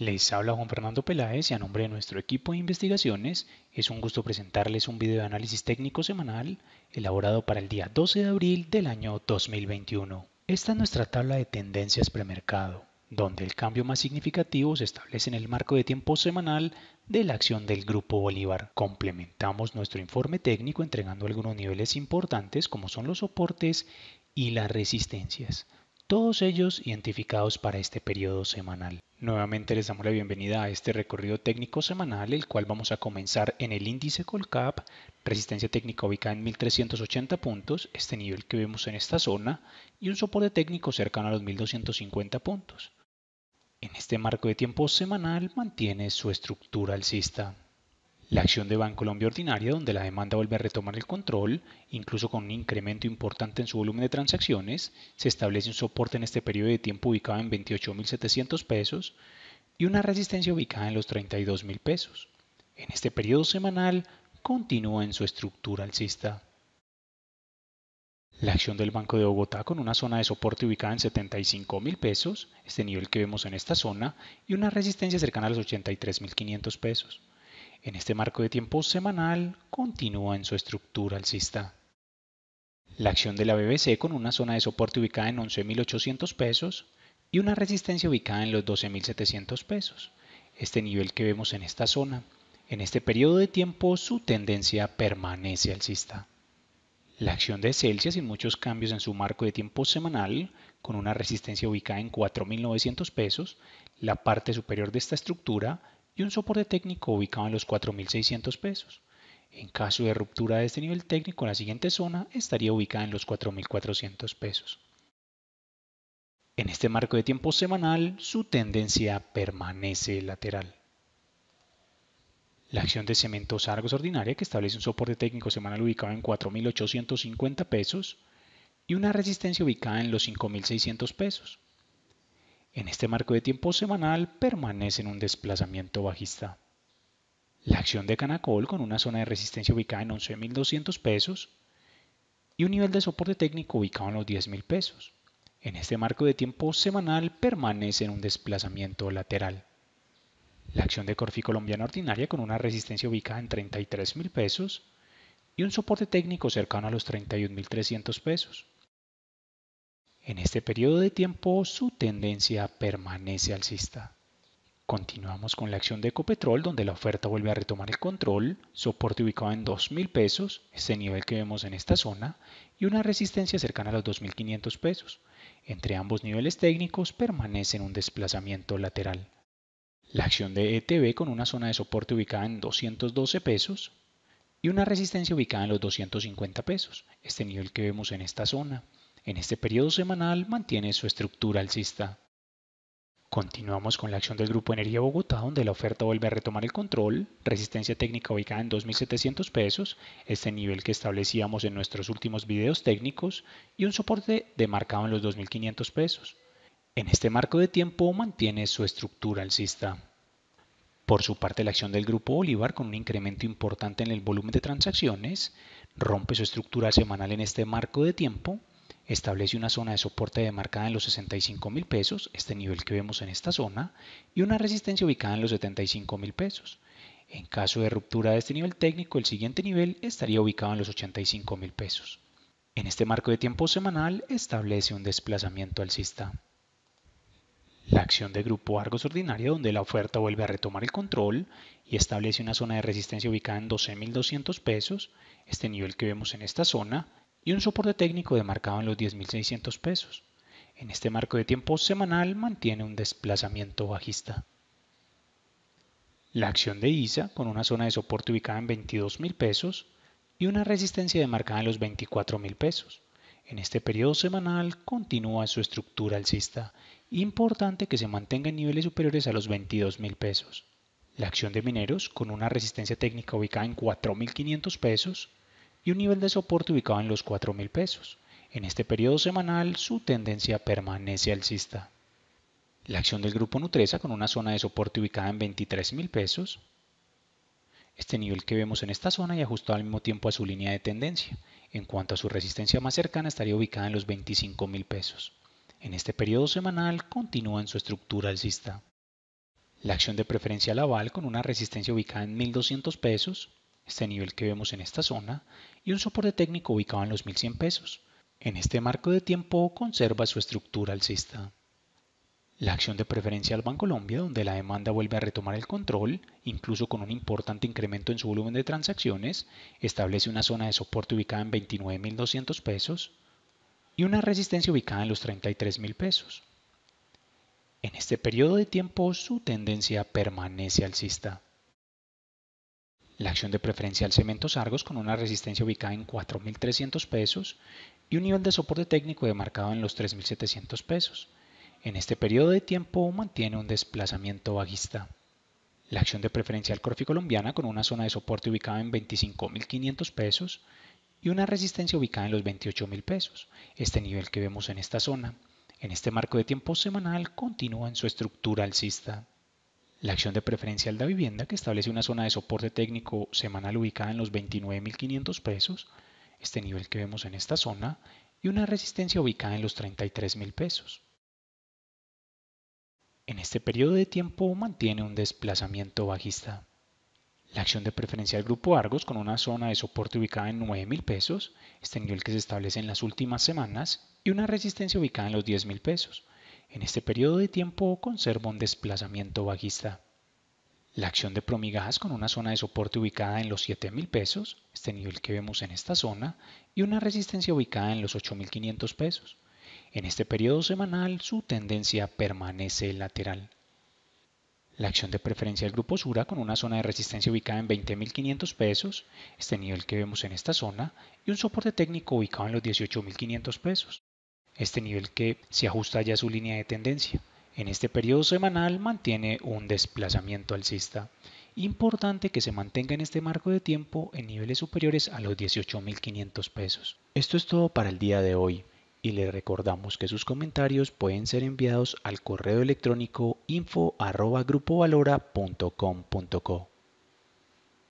Les habla Juan Fernando Peláez y a nombre de nuestro equipo de investigaciones es un gusto presentarles un video de análisis técnico semanal elaborado para el día 12 de abril del año 2021. Esta es nuestra tabla de tendencias premercado, donde el cambio más significativo se establece en el marco de tiempo semanal de la acción del Grupo Bolívar. Complementamos nuestro informe técnico entregando algunos niveles importantes como son los soportes y las resistencias todos ellos identificados para este periodo semanal. Nuevamente les damos la bienvenida a este recorrido técnico semanal, el cual vamos a comenzar en el índice Colcap, resistencia técnica ubicada en 1380 puntos, este nivel que vemos en esta zona, y un soporte técnico cercano a los 1250 puntos. En este marco de tiempo semanal mantiene su estructura alcista. La acción de Bancolombia ordinaria, donde la demanda vuelve a retomar el control, incluso con un incremento importante en su volumen de transacciones, se establece un soporte en este periodo de tiempo ubicado en 28.700 pesos y una resistencia ubicada en los 32.000 pesos. En este periodo semanal continúa en su estructura alcista. La acción del Banco de Bogotá con una zona de soporte ubicada en 75.000 pesos, este nivel que vemos en esta zona, y una resistencia cercana a los 83.500 pesos. En este marco de tiempo semanal continúa en su estructura alcista. La acción de la BBC con una zona de soporte ubicada en 11.800 pesos y una resistencia ubicada en los 12.700 pesos. Este nivel que vemos en esta zona, en este periodo de tiempo su tendencia permanece alcista. La acción de Celsius sin muchos cambios en su marco de tiempo semanal, con una resistencia ubicada en 4.900 pesos, la parte superior de esta estructura y un soporte técnico ubicado en los 4.600 pesos. En caso de ruptura de este nivel técnico, la siguiente zona estaría ubicada en los 4.400 pesos. En este marco de tiempo semanal, su tendencia permanece lateral. La acción de cementos Argos ordinaria, que establece un soporte técnico semanal ubicado en 4.850 pesos y una resistencia ubicada en los 5.600 pesos en este marco de tiempo semanal permanece en un desplazamiento bajista. La acción de Canacol con una zona de resistencia ubicada en 11.200 pesos y un nivel de soporte técnico ubicado en los 10.000 pesos. En este marco de tiempo semanal permanece en un desplazamiento lateral. La acción de Corfi Colombiana Ordinaria con una resistencia ubicada en 33.000 pesos y un soporte técnico cercano a los 31.300 pesos. En este periodo de tiempo su tendencia permanece alcista. Continuamos con la acción de Ecopetrol, donde la oferta vuelve a retomar el control, soporte ubicado en 2.000 pesos, este nivel que vemos en esta zona, y una resistencia cercana a los 2.500 pesos. Entre ambos niveles técnicos permanece en un desplazamiento lateral. La acción de ETB con una zona de soporte ubicada en 212 pesos y una resistencia ubicada en los 250 pesos, este nivel que vemos en esta zona. En este periodo semanal mantiene su estructura alcista. Continuamos con la acción del Grupo Energía Bogotá, donde la oferta vuelve a retomar el control, resistencia técnica ubicada en 2.700 pesos, este nivel que establecíamos en nuestros últimos videos técnicos, y un soporte demarcado en los 2.500 pesos. En este marco de tiempo mantiene su estructura alcista. Por su parte, la acción del Grupo Bolívar, con un incremento importante en el volumen de transacciones, rompe su estructura semanal en este marco de tiempo, establece una zona de soporte demarcada en los 65 mil pesos, este nivel que vemos en esta zona, y una resistencia ubicada en los 75 mil pesos. En caso de ruptura de este nivel técnico, el siguiente nivel estaría ubicado en los 85 mil pesos. En este marco de tiempo semanal establece un desplazamiento alcista. La acción de grupo Argos ordinaria donde la oferta vuelve a retomar el control y establece una zona de resistencia ubicada en 12.200 pesos, este nivel que vemos en esta zona, y un soporte técnico demarcado en los 10.600 pesos. En este marco de tiempo semanal mantiene un desplazamiento bajista. La acción de ISA con una zona de soporte ubicada en 22.000 pesos y una resistencia demarcada en los 24.000 pesos. En este periodo semanal continúa su estructura alcista, importante que se mantenga en niveles superiores a los 22.000 pesos. La acción de mineros con una resistencia técnica ubicada en 4.500 pesos y un nivel de soporte ubicado en los 4.000 pesos. En este periodo semanal su tendencia permanece alcista. La acción del grupo Nutresa con una zona de soporte ubicada en 23.000 pesos. Este nivel que vemos en esta zona y ajustado al mismo tiempo a su línea de tendencia. En cuanto a su resistencia más cercana estaría ubicada en los 25.000 pesos. En este periodo semanal continúa en su estructura alcista. La acción de preferencia Laval con una resistencia ubicada en 1.200 pesos este nivel que vemos en esta zona, y un soporte técnico ubicado en los 1100 pesos. En este marco de tiempo conserva su estructura alcista. La acción de preferencia al Colombia, donde la demanda vuelve a retomar el control, incluso con un importante incremento en su volumen de transacciones, establece una zona de soporte ubicada en 29.200 pesos y una resistencia ubicada en los 33.000 pesos. En este periodo de tiempo su tendencia permanece alcista la acción de preferencial Cementos Argos con una resistencia ubicada en 4.300 pesos y un nivel de soporte técnico demarcado en los 3.700 pesos. En este periodo de tiempo mantiene un desplazamiento bajista. La acción de preferencial Corfi Colombiana con una zona de soporte ubicada en 25.500 pesos y una resistencia ubicada en los 28.000 pesos, este nivel que vemos en esta zona. En este marco de tiempo semanal continúa en su estructura alcista. La acción de preferencia al vivienda, que establece una zona de soporte técnico semanal ubicada en los 29.500 pesos, este nivel que vemos en esta zona, y una resistencia ubicada en los 33.000 pesos. En este periodo de tiempo mantiene un desplazamiento bajista. La acción de preferencia del grupo Argos con una zona de soporte ubicada en 9.000 pesos, este nivel que se establece en las últimas semanas, y una resistencia ubicada en los 10.000 pesos. En este periodo de tiempo conserva un desplazamiento bajista. La acción de promigas con una zona de soporte ubicada en los 7.000 pesos, este nivel que vemos en esta zona, y una resistencia ubicada en los 8.500 pesos. En este periodo semanal su tendencia permanece lateral. La acción de preferencia del grupo Sura con una zona de resistencia ubicada en 20.500 pesos, este nivel que vemos en esta zona, y un soporte técnico ubicado en los 18.500 pesos este nivel que se ajusta ya a su línea de tendencia. En este periodo semanal mantiene un desplazamiento alcista. Importante que se mantenga en este marco de tiempo en niveles superiores a los 18.500 pesos. Esto es todo para el día de hoy y le recordamos que sus comentarios pueden ser enviados al correo electrónico info@grupovalora.com.co.